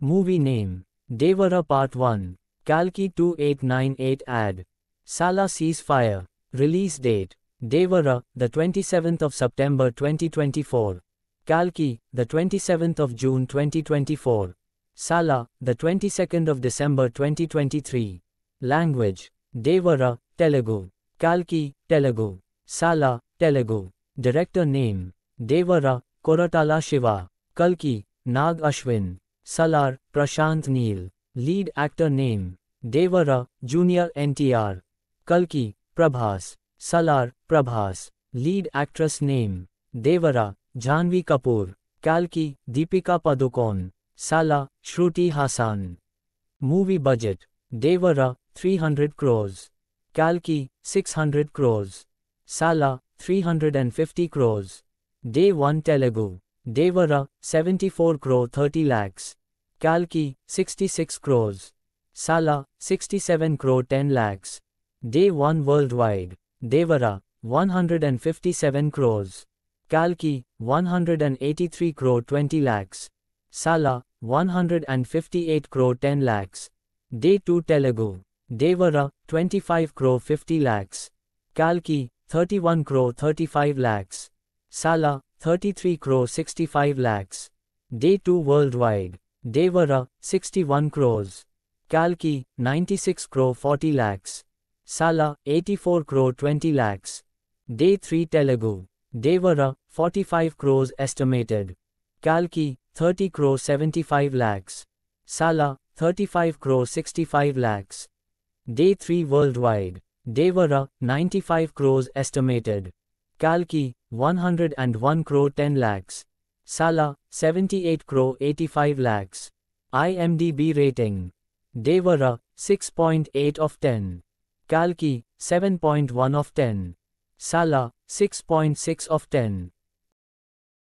Movie name. Devara Part 1. Kalki 2898 ad. Sala ceasefire. Release date. Devara, the 27th of September 2024. Kalki, the 27th of June 2024. Sala, the 22nd of December 2023. Language. Devara, Telugu. Kalki, Telugu. Sala, Telugu. Director name. Devara, Koratala Shiva. Kalki, Nag Ashwin. Salar, Prashant Neel. Lead actor name, Devara, Junior NTR. Kalki, Prabhas. Salar, Prabhas. Lead actress name, Devara, Jhanvi Kapoor. Kalki, Deepika Padukone. Sala, Shruti Hassan. Movie budget, Devara, 300 crores. Kalki, 600 crores. Sala, 350 crores. Day 1 Telugu. Devara, 74 crore 30 lakhs. Kalki, 66 crores. Sala, 67 crore 10 lakhs. Day 1 worldwide. Devara, 157 crores. Kalki, 183 crore 20 lakhs. Sala, 158 crore 10 lakhs. Day 2 Telugu. Devara, 25 crore 50 lakhs. Kalki, 31 crore 35 lakhs. Sala, 33 crore 65 lakhs. Day 2 worldwide. Devara 61 crores. Kalki 96 crore 40 lakhs. Sala 84 crore 20 lakhs. Day 3 Telugu. Devara 45 crores estimated. Kalki 30 crore 75 lakhs. Sala 35 crore 65 lakhs. Day 3 worldwide. Devara 95 crores estimated. Kalki 101 crore 10 lakhs. Sala, 78 crore 85 lakhs. IMDb rating. Devara, 6.8 of 10. Kalki, 7.1 of 10. Sala, 6.6 of 10.